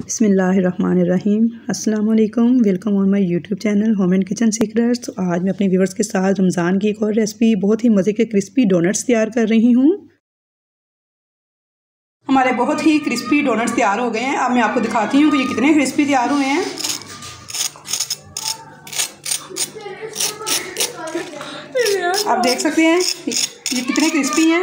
बसमीम अल्लाम welcome on my YouTube channel home and kitchen secrets तो आज मैं अपने व्यूवर्स के साथ रमज़ान की एक और रेसिपी बहुत ही मज़े के क्रिस्पी डोनट्स तैयार कर रही हूँ हमारे बहुत ही क्रिस्पी डोनट्स तैयार हो गए हैं अब मैं आपको दिखाती हूँ कि ये कितने क्रिस्पी तैयार हुए हैं आप देख सकते हैं ये कितने क्रिस्पी हैं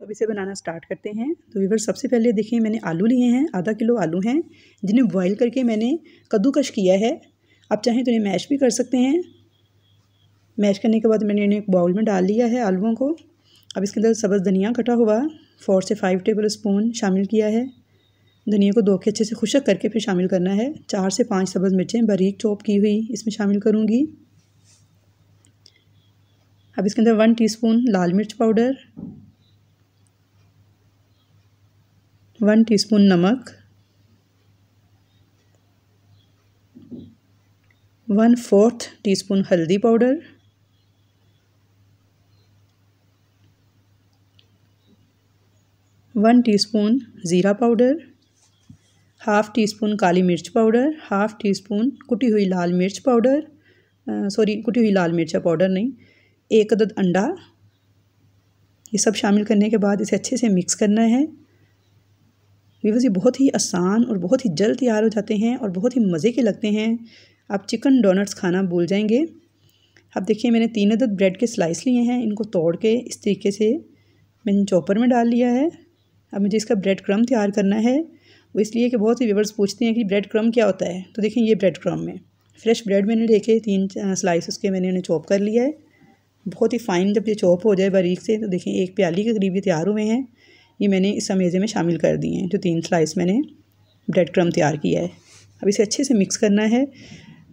तो अब इसे बनाना स्टार्ट करते हैं तो वीवर सबसे पहले देखिए मैंने आलू लिए हैं आधा किलो आलू हैं जिन्हें बॉईल करके मैंने कद्दूकश किया है आप चाहें तो इन्हें मैश भी कर सकते हैं मैश करने के बाद मैंने इन्हें एक बाउल में डाल लिया है आलूओं को अब इसके अंदर सब्ज़ धनिया कटा हुआ फोर से फाइव टेबल स्पून शामिल किया है धनिया को धोखे अच्छे से खुशक करके फिर शामिल करना है चार से पाँच सब्ज़ मिर्चें बारीक चॉप की हुई इसमें शामिल करूँगी अब इसके अंदर वन टीस्पून लाल मिर्च पाउडर वन टीस्पून नमक वन फोर्थ टीस्पून हल्दी पाउडर वन टीस्पून ज़ीरा पाउडर हाफ़ टी स्पून काली मिर्च पाउडर हाफ़ टी स्पून कुटी हुई लाल मिर्च पाउडर सॉरी कुटी हुई लाल मिर्चा पाउडर नहीं एक अदद अंडा ये सब शामिल करने के बाद इसे अच्छे से मिक्स करना है व्यूवर्स ये बहुत ही आसान और बहुत ही जल्द तैयार हो जाते हैं और बहुत ही मज़े के लगते हैं आप चिकन डोनट्स खाना भूल जाएंगे अब देखिए मैंने तीन अदद ब्रेड के स्लाइस लिए हैं इनको तोड़ के इस तरीके से मैंने चॉपर में डाल लिया है अब मुझे इसका ब्रेड क्रम तैयार करना है वो इसलिए कि बहुत ही व्यूवर्स पूछते हैं कि ब्रेड क्रम क्या होता है तो देखें ये ब्रेड क्रम में फ्रेश ब्रेड मैंने लेके तीन स्लाइस उसके मैंने उन्हें चॉप कर लिया है बहुत ही फाइन जब ये चॉप हो जाए बारीक से तो देखें एक प्याली के करीब ये तैयार हुए हैं ये मैंने इस अमेज़े में शामिल कर दिए हैं जो तीन स्लाइस मैंने ब्रेड क्रम तैयार किया है अब इसे अच्छे से मिक्स करना है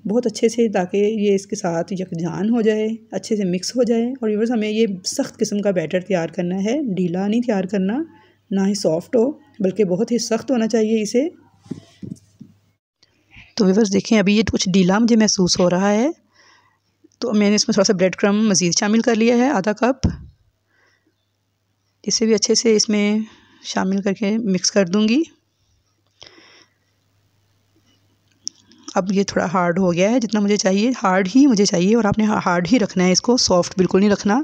बहुत अच्छे से ताकि ये इसके साथ यकजान हो जाए अच्छे से मिक्स हो जाए और यूवर्स हमें ये सख्त किस्म का बैटर तैयार करना है ढीला नहीं तैयार करना ना ही सॉफ्ट हो बल्कि बहुत ही सख्त होना चाहिए इसे तो व्यवर्स देखें अभी ये कुछ ढीला मुझे महसूस हो रहा है तो मैंने इसमें थोड़ा सा ब्रेड क्रम मज़ीद शामिल कर लिया है आधा कप इसे भी अच्छे से इसमें शामिल करके मिक्स कर दूँगी अब ये थोड़ा हार्ड हो गया है जितना मुझे चाहिए हार्ड ही मुझे चाहिए और आपने हार्ड ही रखना है इसको सॉफ्ट बिल्कुल नहीं रखना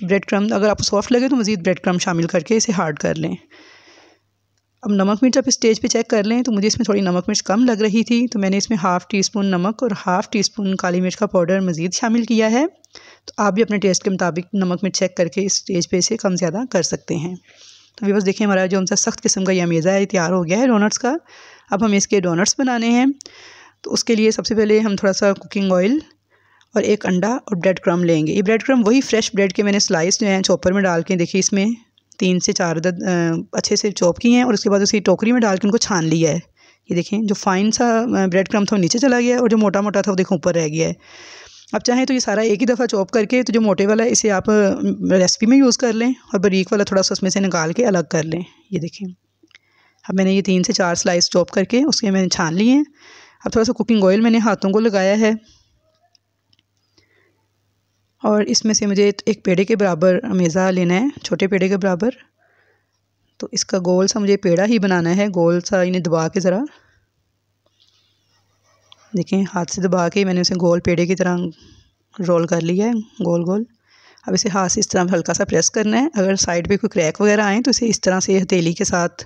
तो ब्रेड क्रम अगर आपको सॉफ्ट लगे तो मज़ीद ब्रेड क्रम शामिल करके इसे हार्ड कर लें अब नमक मिर्च आप स्टेज पे चेक कर लें तो मुझे इसमें थोड़ी नमक मिर्च कम लग रही थी तो मैंने इसमें हाफ़ टी स्पून नमक और हाफ़ टी स्पून काली मिर्च का पाउडर मज़ीद शामिल किया है तो आप भी अपने टेस्ट के मुताबिक नमक मिर्च चेक करके इस स्टेज पे इसे कम ज़्यादा कर सकते हैं तो व्यवस्था देखिए हमारा जो हमसे सख्त किस्म का यह मेज़ा है तैयार हो गया है डोनट्स का अब हमें इसके डोनट्स बनाने हैं तो उसके लिए सबसे पहले हम थोड़ा सा कुकिंग ऑयल और एक अंडा और ब्रेड क्रम लेंगे ये ब्रेड क्रम वही फ्रेश ब्रेड के मैंने स्लाइस जो हैं चॉपर में डाल के देखिए इसमें तीन से चार दर्द अच्छे से चॉप किए हैं और उसके बाद उसी टोकरी में डाल के उनको छान लिया है ये देखें जो फाइन सा ब्रेड क्रम था वो नीचे चला गया है और जो मोटा मोटा था वो देखो ऊपर रह गया है अब चाहें तो ये सारा एक ही दफ़ा चॉप करके तो जो मोटे वाला है इसे आप रेसिपी में यूज़ कर लें और बरीक वाला थोड़ा सा उसमें से निकाल के अलग कर लें ये देखें अब मैंने ये तीन से चार स्लाइस चॉप करके उसके मैंने छान लिए हैं अब थोड़ा सा कुकिंग ऑयल मैंने हाथों को लगाया है और इसमें से मुझे एक पेड़े के बराबर मेज़ा लेना है छोटे पेड़े के बराबर तो इसका गोल सा मुझे पेड़ा ही बनाना है गोल सा इन्हें दबा के ज़रा देखें हाथ से दबा के मैंने उसे गोल पेड़े की तरह रोल कर लिया है गोल गोल अब इसे हाथ से इस तरह हल्का सा प्रेस करना है अगर साइड पे कोई क्रैक वगैरह आए तो इसे इस तरह से हथेली के साथ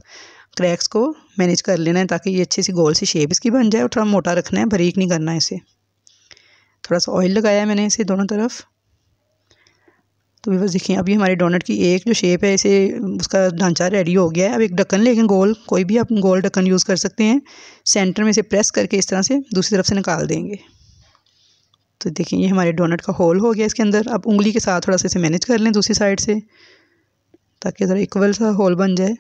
क्रैक्स को मैनेज कर लेना है ताकि ये अच्छे सी गोल सी शेप इसकी बन जाए और थोड़ा मोटा रखना है बारीक नहीं करना है इसे थोड़ा सा ऑयल लगाया है मैंने इसे दोनों तरफ तो बस देखिए अभी हमारे डोनट की एक जो शेप है इसे उसका ढांचा रेडी हो गया है अब एक ढक्कन लेंगे गोल कोई भी आप गोल ढक्कन यूज़ कर सकते हैं सेंटर में इसे प्रेस करके इस तरह से दूसरी तरफ से निकाल देंगे तो देखिए ये हमारे डोनट का होल हो गया इसके अंदर अब उंगली के साथ थोड़ा सा इसे मैनेज कर लें दूसरी साइड से ताकि ज़रा इक्वल सा होल बन जाए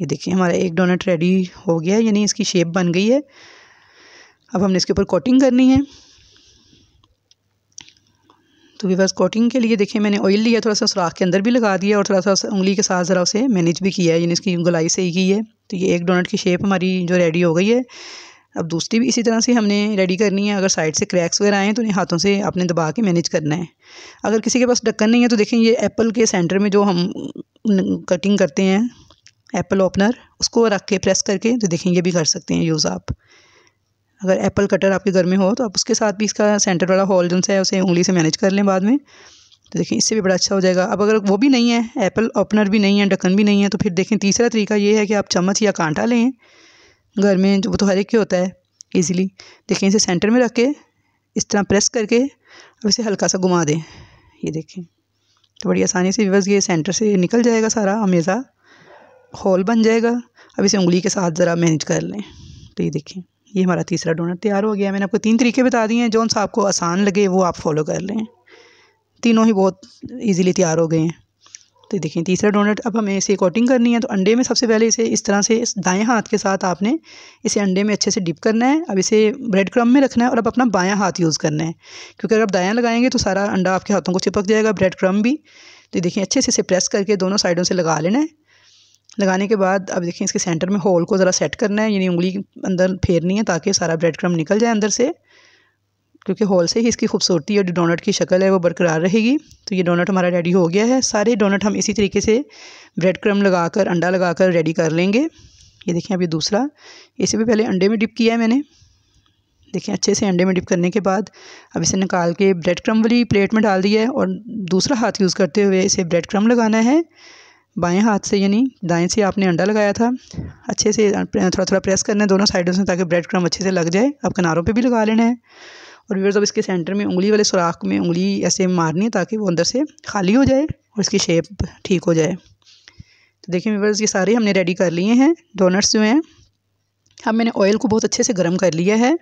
ये देखिए हमारा एक डोनट रेडी हो गया है यानी इसकी शेप बन गई है अब हमने इसके ऊपर कोटिंग करनी है तो वीवर्स कोटिंग के लिए देखिए मैंने ऑयल लिया थोड़ा सा सुराख के अंदर भी लगा दिया और थोड़ा सा उंगली के साथ ज़रा उसे मैनेज भी किया है यानी इसकी गुलाई सही की है तो ये एक डोनट की शेप हमारी जो रेडी हो गई है अब दूसरी भी इसी तरह से हमने रेडी करनी है अगर साइड से क्रैक्स वगैरह आएँ तो उन्हें हाथों से आपने दबा के मैनेज करना है अगर किसी के पास ढक्कन नहीं है तो देखें ये एप्पल के सेंटर में जो हम कटिंग करते हैं एप्पल ओपनर उसको रख के प्रेस करके तो देखें ये भी कर सकते हैं यूज़ आप अगर एप्पल कटर आपके घर में हो तो आप उसके साथ भी इसका सेंटर वाला हॉल जो है उसे उंगली से मैनेज कर लें बाद में तो देखें इससे भी बड़ा अच्छा हो जाएगा अब अगर वो भी नहीं है एप्पल ओपनर भी नहीं है ढक्कन भी नहीं है तो फिर देखें तीसरा तरीका ये है कि आप चम्मच या कांटा लें घर में जो वो तो हर एक ही होता है ईज़िली देखें इसे सेंटर में रख के इस तरह प्रेस करके अब इसे हल्का सा घुमा दें ये देखें तो बड़ी आसानी से बस ये सेंटर से निकल जाएगा सारा अमेज़ा हॉल बन जाएगा अब इसे उंगली के साथ ज़रा मैनेज कर लें तो ये देखें ये हमारा तीसरा डोनट तैयार हो गया मैंने आपको तीन तरीके बता दिए हैं जो सा आपको आसान लगे वो आप फॉलो कर लें तीनों ही बहुत इजीली तैयार हो गए हैं तो देखिए तीसरा डोनट अब हमें इसे कोटिंग करनी है तो अंडे में सबसे पहले इसे इस तरह से इस दाएँ हाथ के साथ आपने इसे अंडे में अच्छे से डिप करना है अब इसे ब्रेड क्रम में रखना है और अब अपना बायां हाथ यूज़ करना है क्योंकि अगर आप दायां लगाएंगे तो सारा अंडा आपके हाथों को चिपक जाएगा ब्रेड क्रम भी तो देखिए अच्छे से इसे प्रेस करके दोनों साइडों से लगा लेना है लगाने के बाद अब देखें इसके सेंटर में होल को ज़रा सेट करना है यानी उंगली अंदर फेरनी है ताकि सारा ब्रेड क्रम निकल जाए अंदर से क्योंकि होल से ही इसकी खूबसूरती और डोनट की शक्ल है वो बरकरार रहेगी तो ये डोनट हमारा रेडी हो गया है सारे डोनट हम इसी तरीके से ब्रेड क्रम लगा कर अंडा लगा कर रेडी कर लेंगे ये देखें अभी दूसरा इसे भी पहले अंडे में डिप किया है मैंने देखें अच्छे से अंडे में डिप करने के बाद अब इसे निकाल के ब्रेड क्रम वाली प्लेट में डाल दिया है और दूसरा हाथ यूज़ करते हुए इसे ब्रेड क्रम लगाना है बाएं हाथ से यानी दाएं से आपने अंडा लगाया था अच्छे से थोड़ा थोड़ा प्रेस करना है दोनों साइडों से ताकि ब्रेड क्रम अच्छे से लग जाए आप किनारों पे भी लगा लेना है और व्यवर्स अब इसके सेंटर में उंगली वाले सुराख में उंगली ऐसे मारनी है ताकि वो अंदर से खाली हो जाए और इसकी शेप ठीक हो जाए तो देखिए व्यवर्स ये सारे हमने रेडी कर लिए हैं डोनट्स जो हैं अब मैंने ऑयल को बहुत अच्छे से गर्म कर लिया है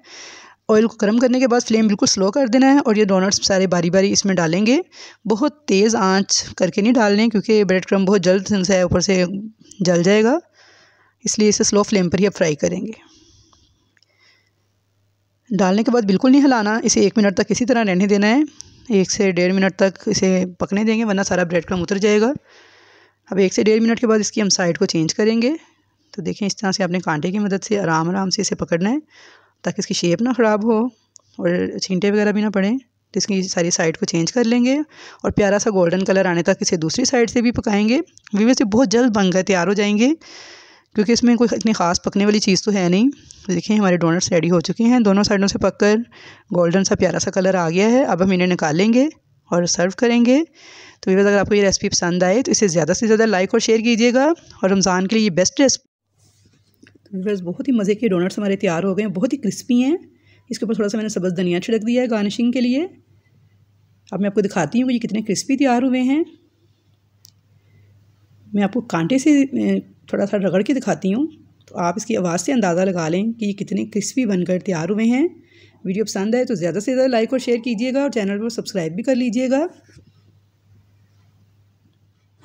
ऑयल को गर्म करने के बाद फ्लेम बिल्कुल स्लो कर देना है और ये डोनट्स सारे बारी बारी इसमें डालेंगे बहुत तेज़ आंच करके नहीं डालने क्योंकि ब्रेड क्रम बहुत जल्द से ऊपर से जल जाएगा इसलिए इसे स्लो फ्लेम पर ही फ्राई करेंगे डालने के बाद बिल्कुल नहीं हिलाना इसे एक मिनट तक इसी तरह रहने देना है एक से डेढ़ मिनट तक इसे पकने देंगे वरना सारा ब्रेड क्रम उतर जाएगा अब एक से डेढ़ मिनट के बाद इसकी हम साइड को चेंज करेंगे तो देखें इस तरह से आपने कांटे की मदद से आराम आराम से इसे पकड़ना है ताकि इसकी शेप ना ख़राब हो और छींटे वगैरह भी ना पड़े तो इसकी सारी साइड को चेंज कर लेंगे और प्यारा सा गोल्डन कलर आने तक इसे दूसरी साइड से भी पकाएंगे वीवे से बहुत जल्द बनकर तैयार हो जाएंगे क्योंकि इसमें कोई इतनी ख़ास पकने वाली चीज़ तो है नहीं तो देखिए हमारे डोनट्स रेडी हो चुके हैं दोनों साइडों से पककर गोल्डन सा प्यारा सा कलर आ गया है अब हम इन्हें निकालेंगे और सर्व करेंगे तो वीवे अगर आपको ये रेसिपी पसंद आए तो इसे ज़्यादा से ज़्यादा लाइक और शेयर कीजिएगा और रमज़ान के लिए ये बेस्ट रेसिपी तो बस बहुत ही मज़े के डोनट्स हमारे तैयार हो गए हैं बहुत ही क्रिस्पी हैं इसके ऊपर थोड़ा सा मैंने सब्ज़ धनिया छिड़क दिया है गार्निशिंग के लिए अब मैं आपको दिखाती हूँ कि ये कितने क्रिस्पी तैयार हुए हैं मैं आपको कांटे से थोड़ा सा रगड़ के दिखाती हूँ तो आप इसकी आवाज़ से अंदाज़ा लगा लें कि ये कितने क्रिस्पी बनकर तैयार हुए हैं वीडियो पसंद आए तो ज़्यादा से ज़्यादा लाइक और शेयर कीजिएगा और चैनल पर सब्सक्राइब भी कर लीजिएगा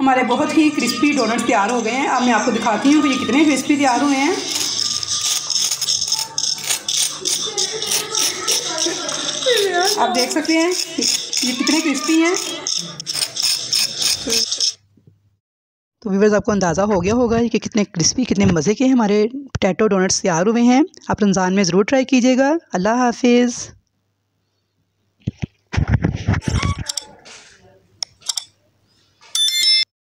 हमारे बहुत ही क्रिस्पी डोनट तैयार हो गए हैं अब मैं आपको दिखाती हूँ कि ये कितने क्रिस्पी तैयार हुए हैं आप देख सकते हैं ये कितने क्रिस्पी हैं तो व्यूवर्स आपको अंदाज़ा हो गया होगा कि कितने क्रिस्पी कितने मज़े के हमारे पोटैटो डोनट्स तैयार हुए हैं आप रमज़ान में ज़रूर ट्राई कीजिएगा अल्लाह हाफिज़